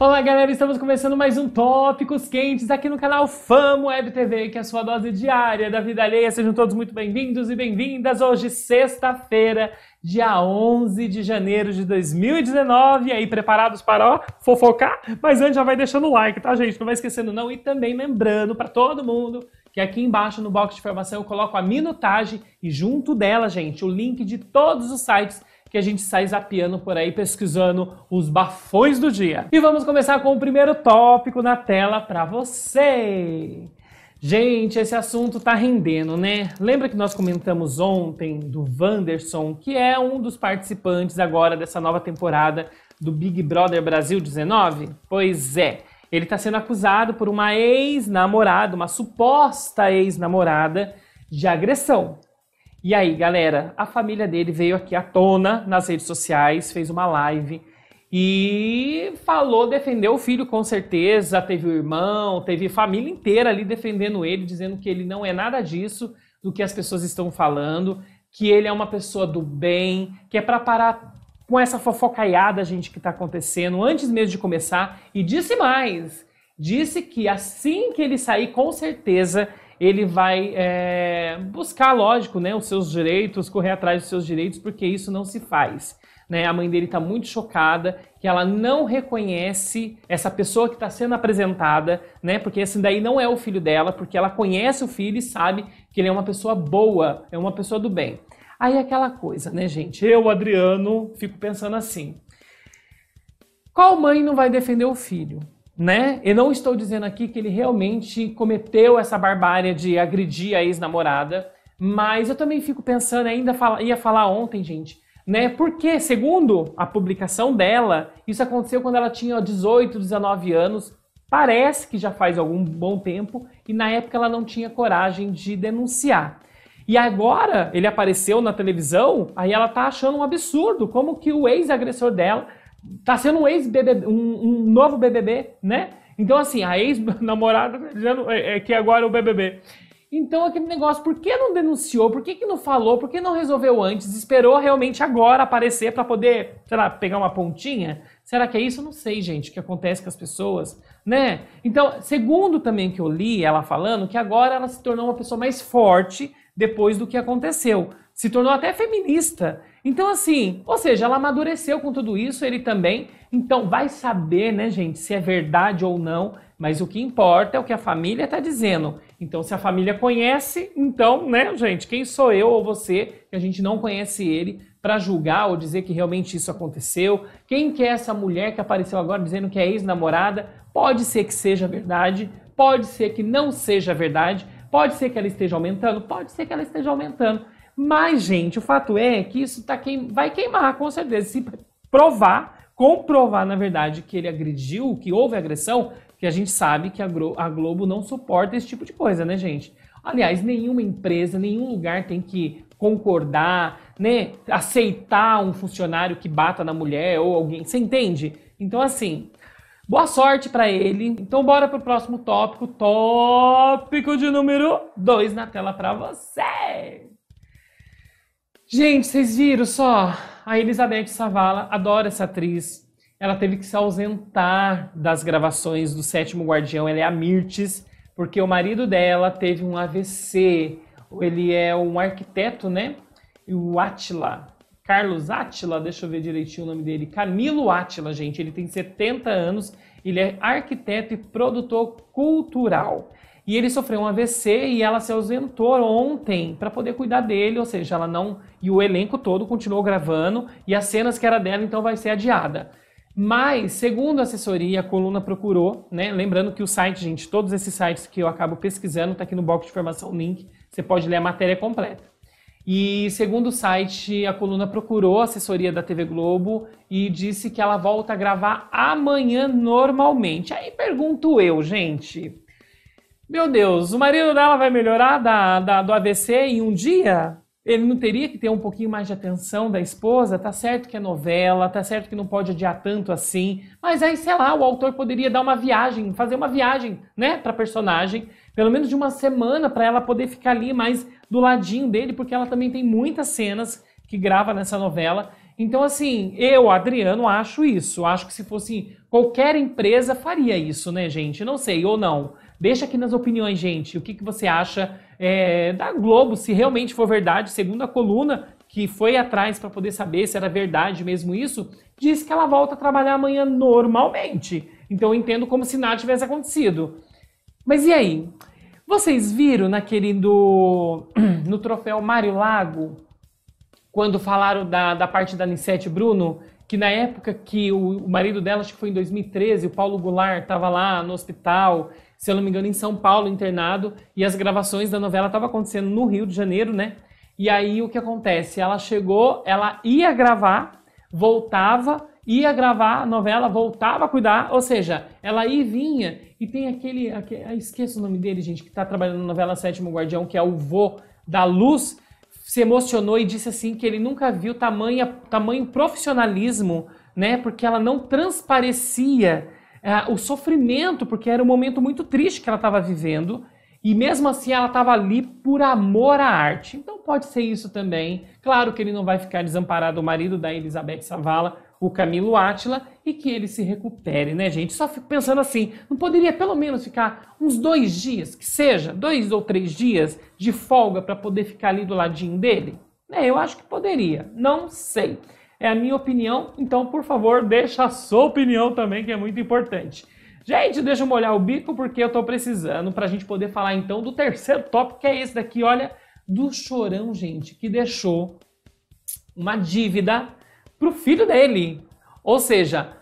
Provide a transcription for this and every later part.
Olá, galera, estamos começando mais um Tópicos Quentes aqui no canal Famo Web TV, que é a sua dose diária da vida alheia. Sejam todos muito bem-vindos e bem-vindas. Hoje, sexta-feira, dia 11 de janeiro de 2019. E aí, preparados para ó, fofocar? Mas antes, já vai deixando o like, tá, gente? Não vai esquecendo, não. E também lembrando para todo mundo que aqui embaixo no box de informação eu coloco a minutagem e junto dela, gente, o link de todos os sites que a gente sai zapeando por aí pesquisando os bafões do dia. E vamos começar com o primeiro tópico na tela para você. Gente, esse assunto tá rendendo, né? Lembra que nós comentamos ontem do Wanderson, que é um dos participantes agora dessa nova temporada do Big Brother Brasil 19? Pois é, ele está sendo acusado por uma ex-namorada, uma suposta ex-namorada, de agressão. E aí, galera, a família dele veio aqui à tona nas redes sociais, fez uma live e falou, defendeu o filho com certeza, teve o irmão, teve família inteira ali defendendo ele, dizendo que ele não é nada disso do que as pessoas estão falando, que ele é uma pessoa do bem, que é para parar com essa fofocaiada, gente, que está acontecendo antes mesmo de começar. E disse mais, disse que assim que ele sair, com certeza ele vai é, buscar, lógico, né, os seus direitos, correr atrás dos seus direitos, porque isso não se faz. Né? A mãe dele está muito chocada que ela não reconhece essa pessoa que está sendo apresentada, né? Porque esse assim, daí não é o filho dela, porque ela conhece o filho e sabe que ele é uma pessoa boa, é uma pessoa do bem. Aí aquela coisa, né, gente? Eu, Adriano, fico pensando assim: qual mãe não vai defender o filho? né? Eu não estou dizendo aqui que ele realmente cometeu essa barbárie de agredir a ex-namorada, mas eu também fico pensando, ainda fala, ia falar ontem, gente, né? Porque, segundo a publicação dela, isso aconteceu quando ela tinha 18, 19 anos, parece que já faz algum bom tempo, e na época ela não tinha coragem de denunciar. E agora ele apareceu na televisão, aí ela tá achando um absurdo, como que o ex-agressor dela tá sendo um ex-BBB, um, um, novo BBB, né? Então, assim, a ex-namorada dizendo é, é que agora é o BBB. Então, aquele negócio, por que não denunciou? Por que, que não falou? Por que não resolveu antes? Esperou realmente agora aparecer para poder, sei lá, pegar uma pontinha? Será que é isso? não sei, gente, o que acontece com as pessoas, né? Então, segundo também que eu li ela falando, que agora ela se tornou uma pessoa mais forte depois do que aconteceu. Se tornou até feminista. Então, assim, ou seja, ela amadureceu com tudo isso, ele também. Então, vai saber, né, gente, se é verdade ou não, mas o que importa é o que a família está dizendo. Então, se a família conhece, então, né, gente, quem sou eu ou você que a gente não conhece ele para julgar ou dizer que realmente isso aconteceu? Quem que é essa mulher que apareceu agora dizendo que é ex-namorada? Pode ser que seja verdade, pode ser que não seja verdade, pode ser que ela esteja aumentando, pode ser que ela esteja aumentando. Mas, gente, o fato é que isso tá queim... vai queimar, com certeza. Se provar, comprovar, na verdade, que ele agrediu, que houve agressão, que a gente sabe que a Globo não suporta esse tipo de coisa, né, gente? Aliás, nenhuma empresa, nenhum lugar tem que concordar, né, aceitar um funcionário que bata na mulher ou alguém, você entende? Então assim, boa sorte para ele. Então bora pro próximo tópico, tópico de número 2 na tela para vocês. Gente, vocês viram só? A Elizabeth Savala adora essa atriz. Ela teve que se ausentar das gravações do Sétimo Guardião. Ela é a Mirtes, porque o marido dela teve um AVC. Ele é um arquiteto, né? E o Atila, Carlos Atila, deixa eu ver direitinho o nome dele. Camilo Atila, gente. Ele tem 70 anos. Ele é arquiteto e produtor cultural e ele sofreu um AVC e ela se ausentou ontem para poder cuidar dele, ou seja, ela não e o elenco todo continuou gravando e as cenas que era dela então vai ser adiada. Mas, segundo a assessoria, a coluna procurou, né? Lembrando que o site, gente, todos esses sites que eu acabo pesquisando, tá aqui no box de informação o link, você pode ler a matéria completa. E segundo o site, a coluna procurou a assessoria da TV Globo e disse que ela volta a gravar amanhã normalmente. Aí pergunto eu, gente, meu Deus, o marido dela vai melhorar da, da, do AVC em um dia? Ele não teria que ter um pouquinho mais de atenção da esposa? Tá certo que é novela, tá certo que não pode adiar tanto assim, mas aí, sei lá, o autor poderia dar uma viagem, fazer uma viagem, né, pra personagem, pelo menos de uma semana, para ela poder ficar ali mais do ladinho dele, porque ela também tem muitas cenas que grava nessa novela. Então, assim, eu, Adriano, acho isso. Acho que se fosse qualquer empresa, faria isso, né, gente? Não sei, ou não. Deixa aqui nas opiniões, gente, o que, que você acha é, da Globo, se realmente for verdade, segundo a coluna que foi atrás para poder saber se era verdade mesmo isso, disse que ela volta a trabalhar amanhã normalmente. Então eu entendo como se nada tivesse acontecido. Mas e aí? Vocês viram naquele do. no troféu Mário Lago, quando falaram da, da parte da Nissete Bruno, que na época que o, o marido dela, acho que foi em 2013, o Paulo Goulart estava lá no hospital, se eu não me engano, em São Paulo, internado, e as gravações da novela estavam acontecendo no Rio de Janeiro, né? E aí o que acontece? Ela chegou, ela ia gravar, voltava, ia gravar a novela, voltava a cuidar, ou seja, ela ia e vinha. E tem aquele, aquele ah, esqueço o nome dele, gente, que está trabalhando na novela Sétimo Guardião, que é o vô da Luz, se emocionou e disse assim que ele nunca viu tamanha, tamanho profissionalismo, né? Porque ela não transparecia é, o sofrimento, porque era um momento muito triste que ela estava vivendo. E mesmo assim ela estava ali por amor à arte. Então pode ser isso também. Claro que ele não vai ficar desamparado, o marido da Elizabeth Savala, o Camilo Átila e que ele se recupere, né, gente? Só fico pensando assim, não poderia pelo menos ficar uns dois dias, que seja, dois ou três dias de folga para poder ficar ali do ladinho dele? É, eu acho que poderia, não sei. É a minha opinião, então, por favor, deixa a sua opinião também, que é muito importante. Gente, deixa eu molhar o bico porque eu tô precisando para a gente poder falar então do terceiro tópico, que é esse daqui, olha, do chorão, gente, que deixou uma dívida para o filho dele. Ou seja,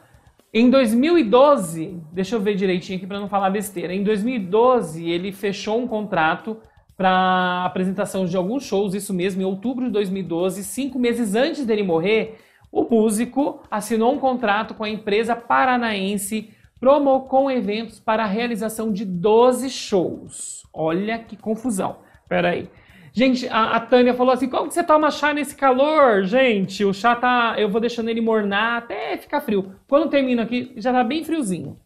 em 2012, deixa eu ver direitinho aqui para não falar besteira. Em 2012, ele fechou um contrato para apresentação de alguns shows, isso mesmo, em outubro de 2012, cinco meses antes dele morrer, o músico assinou um contrato com a empresa paranaense Promocom Eventos para a realização de 12 shows. Olha que confusão. Peraí. aí. Gente, a, a Tânia falou assim: como que você toma chá nesse calor? Gente, o chá tá. Eu vou deixando ele mornar até ficar frio. Quando termino aqui, já tá bem friozinho.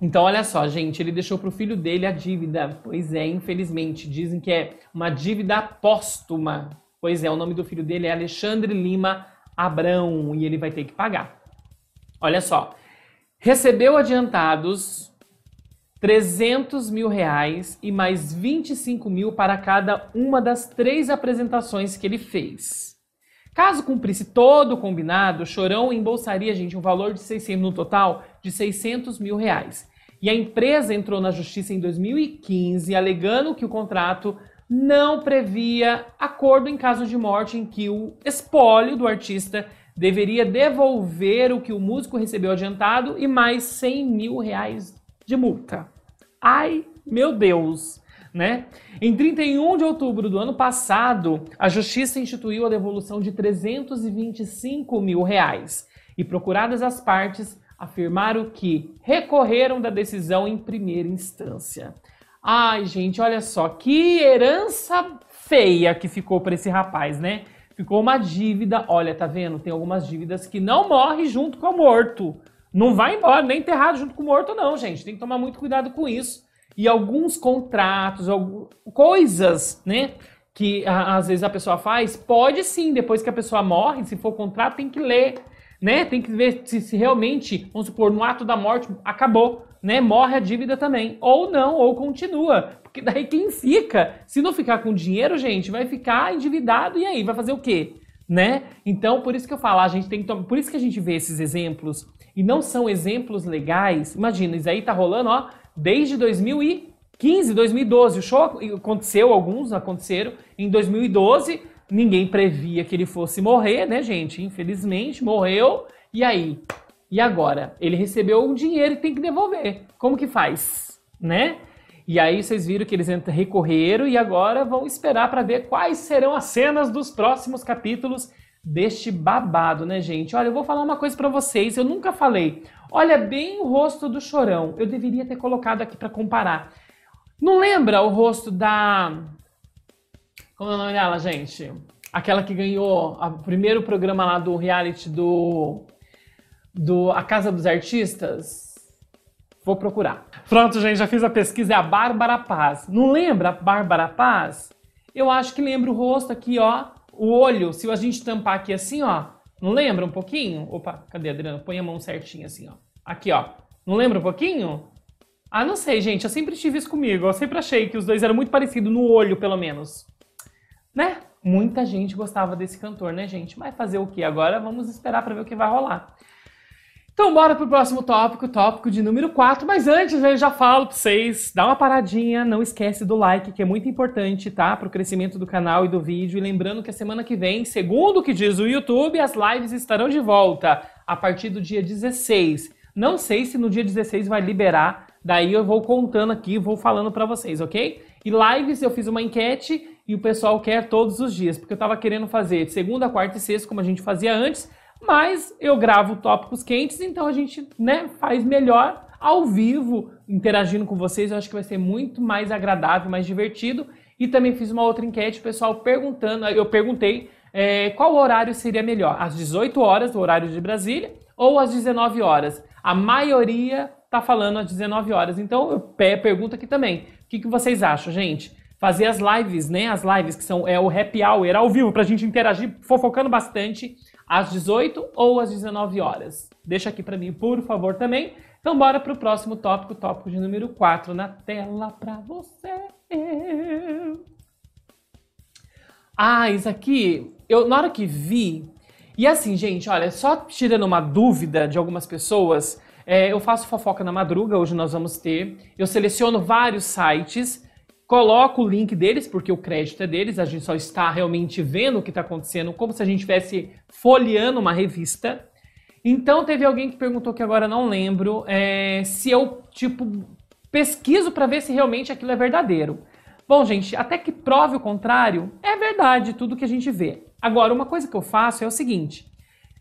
Então, olha só, gente, ele deixou para o filho dele a dívida. Pois é, infelizmente, dizem que é uma dívida póstuma. Pois é, o nome do filho dele é Alexandre Lima Abrão e ele vai ter que pagar. Olha só, recebeu adiantados 300 mil reais e mais 25 mil para cada uma das três apresentações que ele fez. Caso cumprisse todo o combinado, Chorão embolsaria, gente, um valor de 600 no total de 600 mil reais. E a empresa entrou na justiça em 2015, alegando que o contrato não previa acordo em caso de morte em que o espólio do artista deveria devolver o que o músico recebeu adiantado e mais 100 mil reais de multa. Ai, meu Deus! Né? Em 31 de outubro do ano passado, a Justiça instituiu a devolução de 325 mil reais e procuradas as partes afirmaram que recorreram da decisão em primeira instância. Ai, gente, olha só que herança feia que ficou para esse rapaz, né? Ficou uma dívida. Olha, tá vendo? Tem algumas dívidas que não morre junto com o morto não vai embora nem enterrado junto com o morto, não, gente. Tem que tomar muito cuidado com isso. E alguns contratos, algumas coisas, né? Que a, às vezes a pessoa faz, pode sim, depois que a pessoa morre, se for contrato, tem que ler, né? Tem que ver se, se realmente, vamos supor, no ato da morte, acabou, né? Morre a dívida também. Ou não, ou continua. Porque daí quem fica, se não ficar com dinheiro, gente, vai ficar endividado e aí vai fazer o quê? né? Então, por isso que eu falo, a gente tem que tomar, por isso que a gente vê esses exemplos e não são exemplos legais, imagina, isso aí tá rolando, ó, desde 2015, 2012. O show aconteceu, alguns aconteceram em 2012. Ninguém previa que ele fosse morrer, né, gente? Infelizmente, morreu. E aí? E agora? Ele recebeu um dinheiro e tem que devolver. Como que faz, né? E aí vocês viram que eles recorreram e agora vão esperar para ver quais serão as cenas dos próximos capítulos deste babado, né, gente? Olha, eu vou falar uma coisa para vocês, eu nunca falei. Olha bem o rosto do Chorão. Eu deveria ter colocado aqui para comparar. Não lembra o rosto da Como é o nome dela, gente? Aquela que ganhou o primeiro programa lá do reality do do A Casa dos Artistas? Vou procurar. Pronto, gente, já fiz a pesquisa, é a Bárbara Paz. Não lembra a Bárbara Paz? Eu acho que lembra o rosto aqui, ó, o olho, se a gente tampar aqui assim, ó, não lembra um pouquinho? Opa, cadê, Adriano? Põe a mão certinha assim, ó. Aqui, ó. Não lembra um pouquinho? Ah, não sei, gente. Eu sempre tive isso comigo. Eu sempre achei que os dois eram muito parecidos no olho, pelo menos. Né? Muita gente gostava desse cantor, né, gente? Mas fazer o quê? Agora vamos esperar para ver o que vai rolar. Então, bora pro próximo tópico, tópico de número 4. Mas antes, eu já falo para vocês, dá uma paradinha, não esquece do like, que é muito importante, tá? Pro crescimento do canal e do vídeo. E lembrando que a semana que vem, segundo o que diz o YouTube, as lives estarão de volta a partir do dia 16. Não sei se no dia 16 vai liberar, daí eu vou contando aqui, vou falando para vocês, ok? E lives, eu fiz uma enquete e o pessoal quer todos os dias, porque eu estava querendo fazer segunda, quarta e sexta, como a gente fazia antes, mas eu gravo tópicos quentes, então a gente né, faz melhor ao vivo, interagindo com vocês. Eu acho que vai ser muito mais agradável, mais divertido. E também fiz uma outra enquete, pessoal perguntando, eu perguntei é, qual horário seria melhor, às 18 horas, o horário de Brasília, ou às 19 horas. A maioria tá falando às 19 horas. Então eu pergunto aqui também, o que, que vocês acham, gente? fazer as lives, né? As lives que são é o happy hour ao vivo para a gente interagir fofocando bastante às 18 ou às 19 horas. Deixa aqui para mim, por favor, também. Então bora pro próximo tópico, tópico de número 4 na tela para você. Ah, isso aqui, eu na hora que vi, e assim, gente, olha, só tirando uma dúvida de algumas pessoas, é, eu faço fofoca na madruga, hoje nós vamos ter. Eu seleciono vários sites coloca o link deles, porque o crédito é deles, a gente só está realmente vendo o que está acontecendo, como se a gente estivesse folheando uma revista. Então teve alguém que perguntou que agora não lembro é, se eu tipo pesquiso para ver se realmente aquilo é verdadeiro. Bom, gente, até que prove o contrário, é verdade tudo que a gente vê. Agora, uma coisa que eu faço é o seguinte: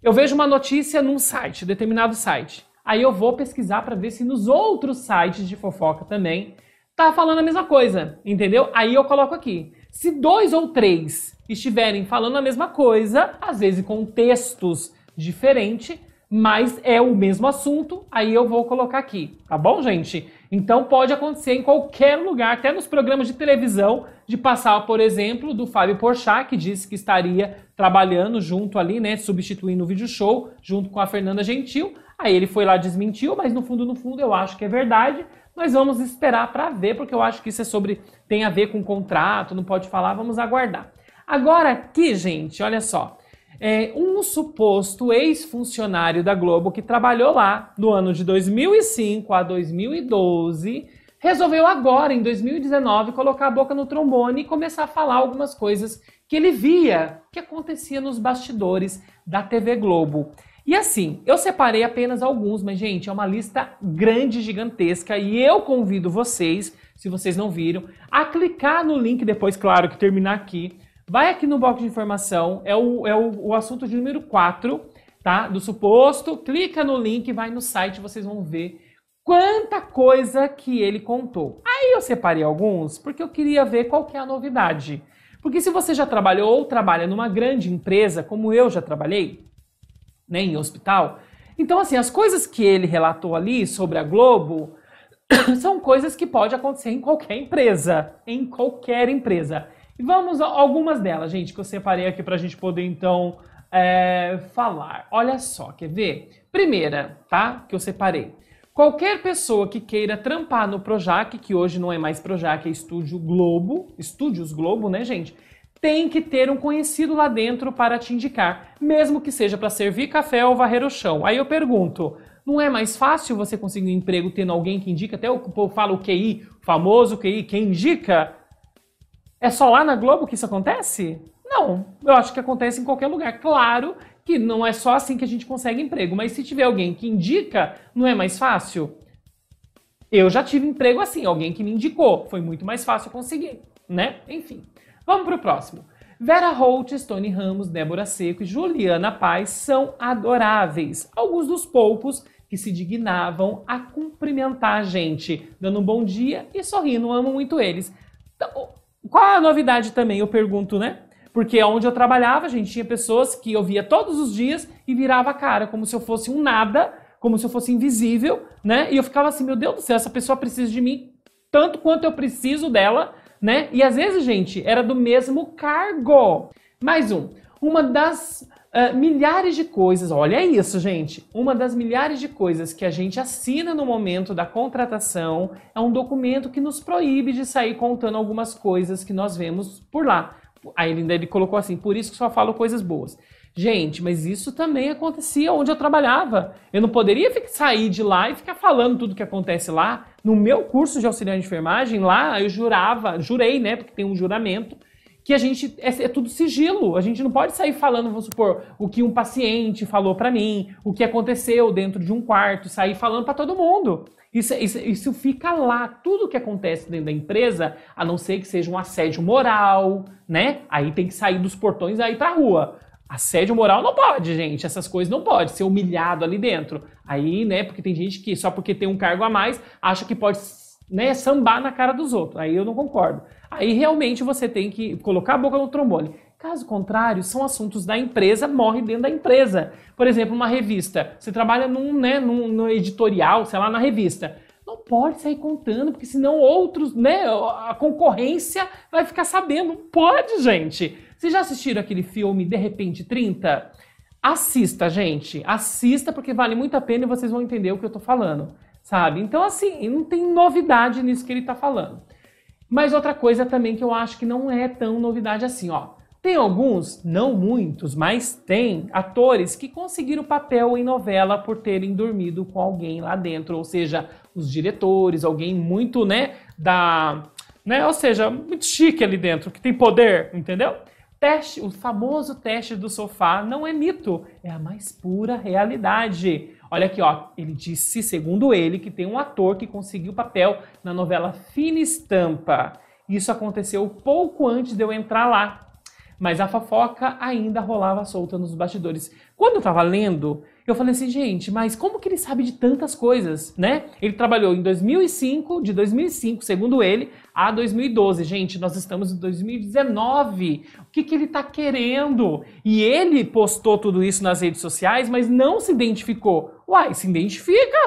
eu vejo uma notícia num site, determinado site. Aí eu vou pesquisar para ver se nos outros sites de fofoca também tá falando a mesma coisa, entendeu? Aí eu coloco aqui. Se dois ou três estiverem falando a mesma coisa, às vezes com textos diferentes, mas é o mesmo assunto, aí eu vou colocar aqui, tá bom, gente? Então pode acontecer em qualquer lugar, até nos programas de televisão, de passar, por exemplo, do Fábio Porchat, que disse que estaria trabalhando junto ali, né, substituindo o vídeo show, junto com a Fernanda Gentil. Aí ele foi lá desmentiu, mas no fundo, no fundo, eu acho que é verdade. Nós vamos esperar para ver, porque eu acho que isso é sobre tem a ver com contrato, não pode falar, vamos aguardar. Agora aqui, gente, olha só. É, um suposto ex-funcionário da Globo que trabalhou lá no ano de 2005 a 2012 resolveu agora, em 2019, colocar a boca no trombone e começar a falar algumas coisas que ele via que acontecia nos bastidores da TV Globo. E assim, eu separei apenas alguns, mas gente, é uma lista grande, gigantesca, e eu convido vocês, se vocês não viram, a clicar no link depois, claro, que terminar aqui. Vai aqui no bloco de informação, é o, é o, o assunto de número 4, tá? Do suposto, clica no link, vai no site, vocês vão ver quanta coisa que ele contou. Aí eu separei alguns porque eu queria ver qual que é a novidade. Porque se você já trabalhou ou trabalha numa grande empresa, como eu já trabalhei, né, em hospital. Então, assim, as coisas que ele relatou ali sobre a Globo são coisas que pode acontecer em qualquer empresa, em qualquer empresa. E vamos a algumas delas, gente, que eu separei aqui para a gente poder então é, falar. Olha só, quer ver? Primeira, tá? Que eu separei. Qualquer pessoa que queira trampar no Projac, que hoje não é mais Projac, é Estúdio Globo, Estúdios Globo, né, gente? tem que ter um conhecido lá dentro para te indicar, mesmo que seja para servir café ou varrer o chão. Aí eu pergunto, não é mais fácil você conseguir um emprego tendo alguém que indica? Até o povo fala o QI, famoso QI, quem indica? É só lá na Globo que isso acontece? Não, eu acho que acontece em qualquer lugar. Claro que não é só assim que a gente consegue emprego, mas se tiver alguém que indica, não é mais fácil? Eu já tive emprego assim, alguém que me indicou. Foi muito mais fácil conseguir, né? Enfim. Vamos para o próximo. Vera Holtz, Tony Ramos, Débora Seco e Juliana Paz são adoráveis. Alguns dos poucos que se dignavam a cumprimentar a gente, dando um bom dia e sorrindo. Amo muito eles. Então, qual a novidade também, eu pergunto, né? Porque onde eu trabalhava, a gente tinha pessoas que eu via todos os dias e virava a cara, como se eu fosse um nada, como se eu fosse invisível, né? E eu ficava assim, meu Deus do céu, essa pessoa precisa de mim tanto quanto eu preciso dela né? E às vezes, gente, era do mesmo cargo. Mais um. Uma das uh, milhares de coisas, olha isso, gente. Uma das milhares de coisas que a gente assina no momento da contratação é um documento que nos proíbe de sair contando algumas coisas que nós vemos por lá. Aí ele, ele colocou assim: por isso que só falo coisas boas. Gente, mas isso também acontecia onde eu trabalhava. Eu não poderia sair de lá e ficar falando tudo que acontece lá. No meu curso de auxiliar de enfermagem, lá eu jurava, jurei, né? Porque tem um juramento, que a gente é, é, tudo sigilo. A gente não pode sair falando, vamos supor, o que um paciente falou para mim, o que aconteceu dentro de um quarto, sair falando para todo mundo. Isso, isso, isso, fica lá. Tudo que acontece dentro da empresa, a não ser que seja um assédio moral, né? Aí tem que sair dos portões aí para rua. Assédio moral não pode, gente. Essas coisas não pode ser humilhado ali dentro. Aí, né, porque tem gente que só porque tem um cargo a mais acha que pode, né, sambar na cara dos outros. Aí eu não concordo. Aí realmente você tem que colocar a boca no trombone. Caso contrário, são assuntos da empresa, morre dentro da empresa. Por exemplo, uma revista. Você trabalha num, né, num, num editorial, sei lá, na revista. Não pode sair contando, porque senão outros, né, a concorrência vai ficar sabendo. Não pode, gente. Vocês já assistiram aquele filme De Repente 30? Assista, gente. Assista, porque vale muito a pena e vocês vão entender o que eu tô falando, sabe? Então, assim, não tem novidade nisso que ele tá falando. Mas outra coisa também que eu acho que não é tão novidade assim, ó. Tem alguns, não muitos, mas tem atores que conseguiram papel em novela por terem dormido com alguém lá dentro, ou seja, os diretores, alguém muito, né, da, né, ou seja, muito chique ali dentro, que tem poder, entendeu? teste, o famoso teste do sofá não é mito, é a mais pura realidade. Olha aqui, ó, ele disse, segundo ele, que tem um ator que conseguiu papel na novela Fina Estampa. Isso aconteceu pouco antes de eu entrar lá. Mas a fofoca ainda rolava solta nos bastidores. Quando eu estava lendo, eu falei assim, gente, mas como que ele sabe de tantas coisas, né? Ele trabalhou em 2005, de 2005, segundo ele, a 2012. Gente, nós estamos em 2019. O que, que ele tá querendo? E ele postou tudo isso nas redes sociais, mas não se identificou. Uai, se identifica?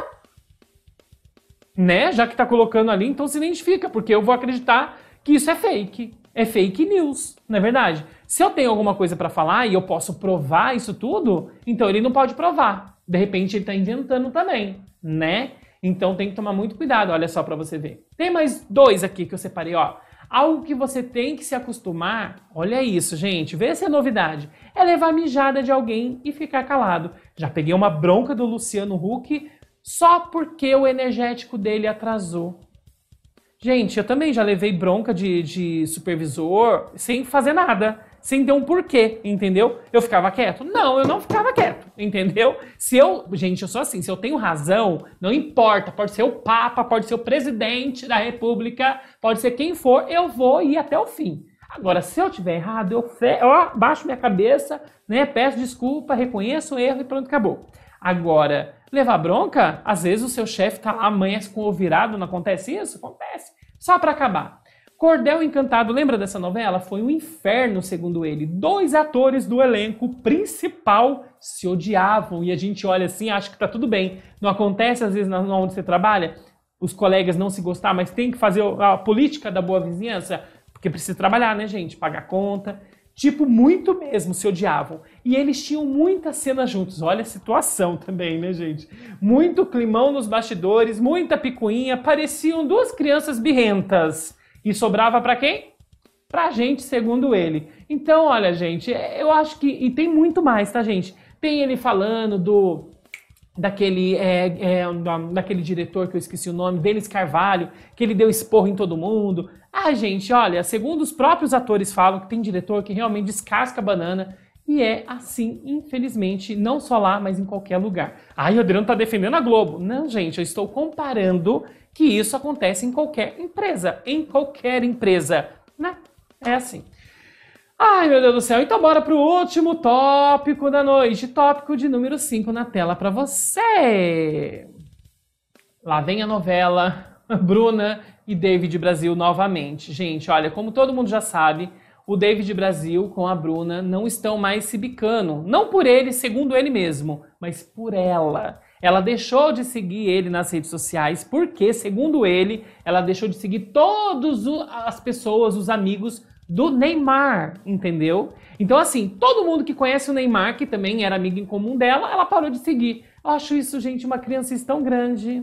Né? Já que tá colocando ali, então se identifica, porque eu vou acreditar que isso é fake é fake news, não é verdade? Se eu tenho alguma coisa para falar e eu posso provar isso tudo, então ele não pode provar. De repente ele está inventando também, né? Então tem que tomar muito cuidado, olha só para você ver. Tem mais dois aqui que eu separei, ó. Algo que você tem que se acostumar, olha isso, gente, vê se é novidade, é levar mijada de alguém e ficar calado. Já peguei uma bronca do Luciano Huck só porque o energético dele atrasou. Gente, eu também já levei bronca de, de supervisor sem fazer nada, sem ter um porquê, entendeu? Eu ficava quieto? Não, eu não ficava quieto, entendeu? Se eu. Gente, eu sou assim, se eu tenho razão, não importa, pode ser o Papa, pode ser o presidente da República, pode ser quem for, eu vou ir até o fim. Agora, se eu tiver errado, eu, fe... baixo minha cabeça, né, peço desculpa, reconheço o erro e pronto, acabou. Agora, levar bronca, às vezes o seu chefe tá lá, amanhece com o virado, não acontece isso? Acontece. Só para acabar. Cordel Encantado, lembra dessa novela? Foi um inferno, segundo ele. Dois atores do elenco principal se odiavam e a gente olha assim, acha que tá tudo bem. Não acontece às vezes na onde você trabalha, os colegas não se gostar, mas tem que fazer a política da boa vizinhança, porque precisa trabalhar, né, gente? Pagar conta. Tipo, muito mesmo se odiavam. E eles tinham muita cena juntos. Olha a situação também, né, gente? Muito climão nos bastidores, muita picuinha, pareciam duas crianças birrentas. E sobrava para quem? Pra gente, segundo ele. Então, olha, gente, é, eu acho que. E tem muito mais, tá, gente? Tem ele falando do daquele, é, é, daquele diretor que eu esqueci o nome, Denis Carvalho, que ele deu esporro em todo mundo. Ah, gente, olha, segundo os próprios atores falam, que tem diretor que realmente descasca a banana. E é assim, infelizmente, não só lá, mas em qualquer lugar. Ai, o Adriano tá defendendo a Globo. Não, gente, eu estou comparando que isso acontece em qualquer empresa. Em qualquer empresa, né? É assim. Ai, meu Deus do céu. Então bora pro último tópico da noite. Tópico de número 5 na tela para você. Lá vem a novela Bruna e David Brasil novamente. Gente, olha, como todo mundo já sabe, o David Brasil com a Bruna não estão mais se bicando. Não por ele, segundo ele mesmo, mas por ela. Ela deixou de seguir ele nas redes sociais porque, segundo ele, ela deixou de seguir todas as pessoas, os amigos do Neymar, entendeu? Então, assim, todo mundo que conhece o Neymar, que também era amigo em comum dela, ela parou de seguir. Eu acho isso, gente, uma criança tão grande.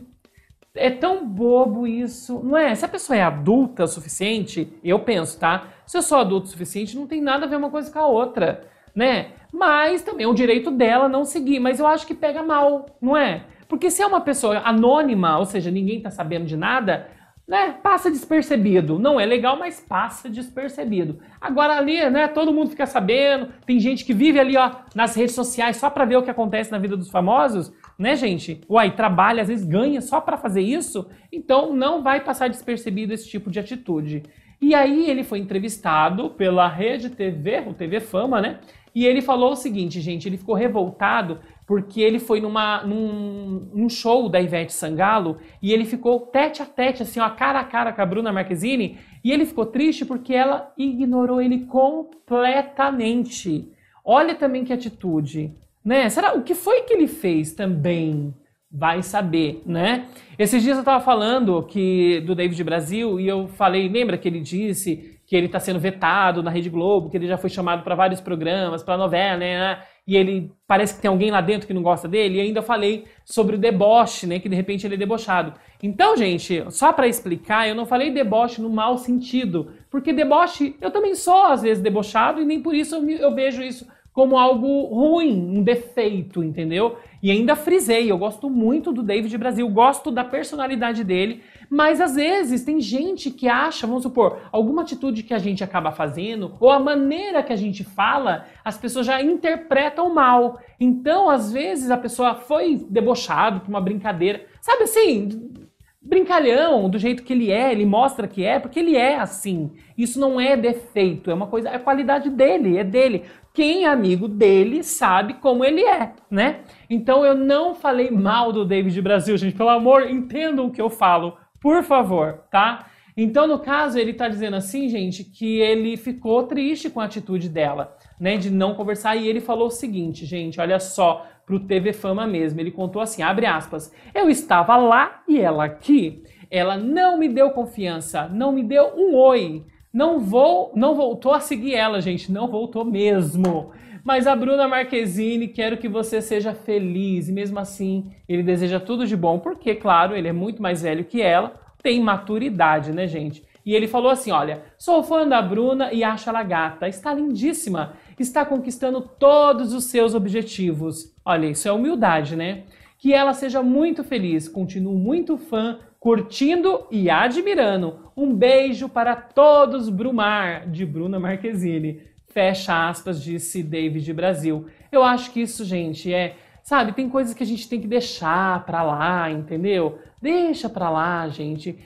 É tão bobo isso, não é? Se a pessoa é adulta o suficiente, eu penso, tá? Se eu sou adulto o suficiente, não tem nada a ver uma coisa com a outra, né? Mas também é um direito dela não seguir, mas eu acho que pega mal, não é? Porque se é uma pessoa anônima, ou seja, ninguém tá sabendo de nada, né? Passa despercebido. Não é legal, mas passa despercebido. Agora ali, né? Todo mundo fica sabendo. Tem gente que vive ali, ó, nas redes sociais só para ver o que acontece na vida dos famosos né, gente? Uai, trabalha, às vezes ganha só para fazer isso, então não vai passar despercebido esse tipo de atitude. E aí ele foi entrevistado pela Rede TV, o TV Fama, né? E ele falou o seguinte, gente, ele ficou revoltado porque ele foi numa, num, num, show da Ivete Sangalo e ele ficou tete a tete, assim, ó, cara a cara com a Bruna Marquezine, e ele ficou triste porque ela ignorou ele completamente. Olha também que atitude. Né? Será o que foi que ele fez também? Vai saber, né? Esses dias eu estava falando que do David Brasil e eu falei, lembra que ele disse que ele está sendo vetado na Rede Globo, que ele já foi chamado para vários programas, para novela, né, né? E ele parece que tem alguém lá dentro que não gosta dele. E ainda falei sobre o deboche, né? Que de repente ele é debochado. Então, gente, só para explicar, eu não falei deboche no mau sentido, porque deboche eu também sou às vezes debochado e nem por isso eu, me, eu vejo isso como algo ruim, um defeito, entendeu? E ainda frisei, eu gosto muito do David Brasil, gosto da personalidade dele, mas às vezes tem gente que acha, vamos supor, alguma atitude que a gente acaba fazendo, ou a maneira que a gente fala, as pessoas já interpretam mal. Então, às vezes, a pessoa foi debochado por uma brincadeira. Sabe assim, brincalhão, do jeito que ele é, ele mostra que é, porque ele é assim. Isso não é defeito, é uma coisa, é qualidade dele, é dele. Quem é amigo dele sabe como ele é, né? Então eu não falei mal do David Brasil, gente, pelo amor, entendam o que eu falo, por favor, tá? Então, no caso, ele tá dizendo assim, gente, que ele ficou triste com a atitude dela, né, de não conversar, e ele falou o seguinte, gente, olha só, para o TV Fama mesmo. Ele contou assim, abre aspas, eu estava lá e ela aqui. Ela não me deu confiança, não me deu um oi. Não vou, não voltou a seguir ela, gente, não voltou mesmo. Mas a Bruna Marquezine, quero que você seja feliz. E mesmo assim, ele deseja tudo de bom, porque, claro, ele é muito mais velho que ela, tem maturidade, né, gente? E ele falou assim: olha, sou fã da Bruna e acho ela gata, está lindíssima está conquistando todos os seus objetivos. Olha, isso é humildade, né? Que ela seja muito feliz. Continuo muito fã, curtindo e admirando. Um beijo para todos, Brumar, de Bruna Marquezine. Fecha aspas, disse David Brasil. Eu acho que isso, gente, é. Sabe, tem coisas que a gente tem que deixar pra lá, entendeu? Deixa pra lá, gente.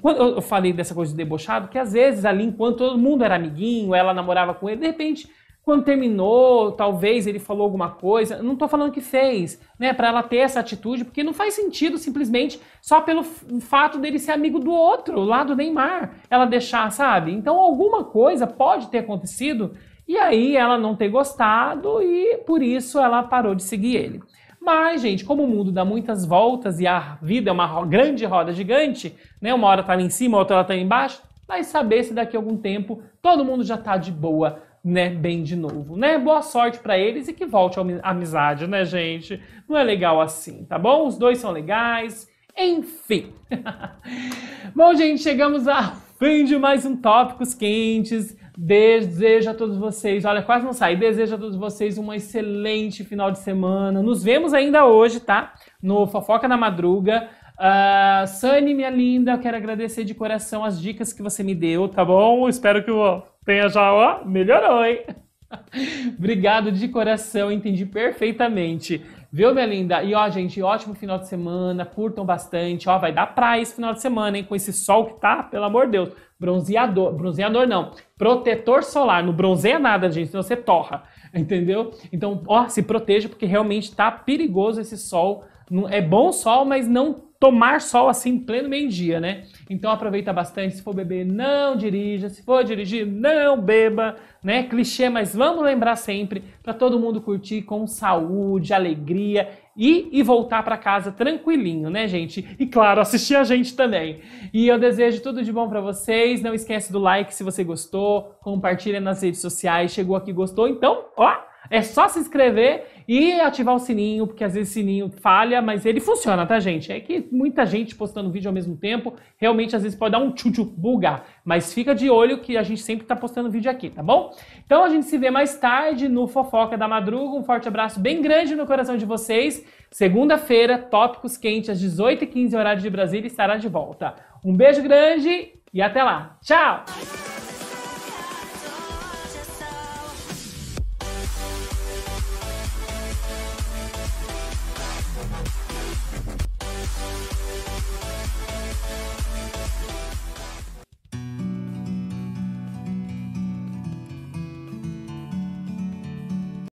Quando eu falei dessa coisa de debochado, que às vezes ali, enquanto todo mundo era amiguinho, ela namorava com ele, de repente quando terminou, talvez ele falou alguma coisa. não estou falando que fez, né? Para ela ter essa atitude, porque não faz sentido simplesmente só pelo fato dele ser amigo do outro, lá do Neymar, ela deixar, sabe? Então alguma coisa pode ter acontecido e aí ela não ter gostado e por isso ela parou de seguir ele. Mas, gente, como o mundo dá muitas voltas e a vida é uma grande roda gigante, né? Uma hora tá lá em cima, outra está tá lá embaixo, vai saber se daqui a algum tempo todo mundo já tá de boa né, bem de novo, né? Boa sorte para eles e que volte a amizade, né, gente? Não é legal assim, tá bom? Os dois são legais, enfim. bom, gente, chegamos ao fim de mais um Tópicos Quentes. Desejo a todos vocês, olha, quase não saí. Desejo a todos vocês um excelente final de semana. Nos vemos ainda hoje, tá? No Fofoca na Madruga Uh, ah, Sani, minha linda, eu quero agradecer de coração as dicas que você me deu, tá bom? Espero que eu tenha já, ó, melhorou, hein? Obrigado de coração, entendi perfeitamente. Viu, minha linda? E ó, gente, ótimo final de semana, curtam bastante. Ó, vai dar praia esse final de semana, hein? Com esse sol que tá, pelo amor de Deus. Bronzeador, bronzeador não, protetor solar. Não bronzeia nada, gente, senão você torra, entendeu? Então, ó, se proteja, porque realmente tá perigoso esse sol. É bom sol, mas não tomar sol assim pleno meio-dia, né? Então aproveita bastante, se for beber, não dirija, se for dirigir, não beba, né? Clichê, mas vamos lembrar sempre para todo mundo curtir com saúde, alegria e, e voltar para casa tranquilinho, né, gente? E claro, assistir a gente também. E eu desejo tudo de bom para vocês. Não esquece do like se você gostou, compartilha nas redes sociais, chegou aqui gostou, então, ó, é só se inscrever e ativar o sininho, porque às vezes o sininho falha, mas ele funciona, tá, gente? É que muita gente postando vídeo ao mesmo tempo, realmente às vezes pode dar um tchutchu bugar. Mas fica de olho que a gente sempre tá postando vídeo aqui, tá bom? Então a gente se vê mais tarde no Fofoca da Madruga. Um forte abraço bem grande no coração de vocês. Segunda-feira, tópicos quentes, às 18h15, horário de Brasília, estará de volta. Um beijo grande e até lá. Tchau!